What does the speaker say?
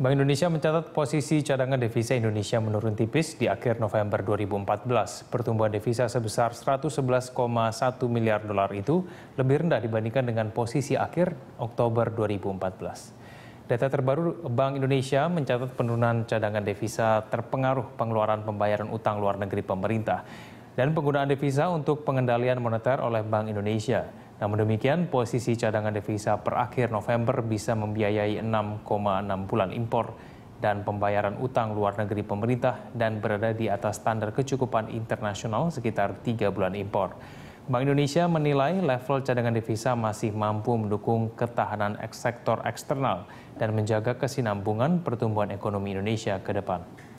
Bank Indonesia mencatat posisi cadangan devisa Indonesia menurun tipis di akhir November 2014. Pertumbuhan devisa sebesar 111,1 miliar dolar itu lebih rendah dibandingkan dengan posisi akhir Oktober 2014. Data terbaru Bank Indonesia mencatat penurunan cadangan devisa terpengaruh pengeluaran pembayaran utang luar negeri pemerintah dan penggunaan devisa untuk pengendalian moneter oleh Bank Indonesia. Namun demikian, posisi cadangan devisa per akhir November bisa membiayai 6,6 bulan impor dan pembayaran utang luar negeri pemerintah dan berada di atas standar kecukupan internasional sekitar 3 bulan impor. Bank Indonesia menilai level cadangan devisa masih mampu mendukung ketahanan sektor eksternal dan menjaga kesinambungan pertumbuhan ekonomi Indonesia ke depan.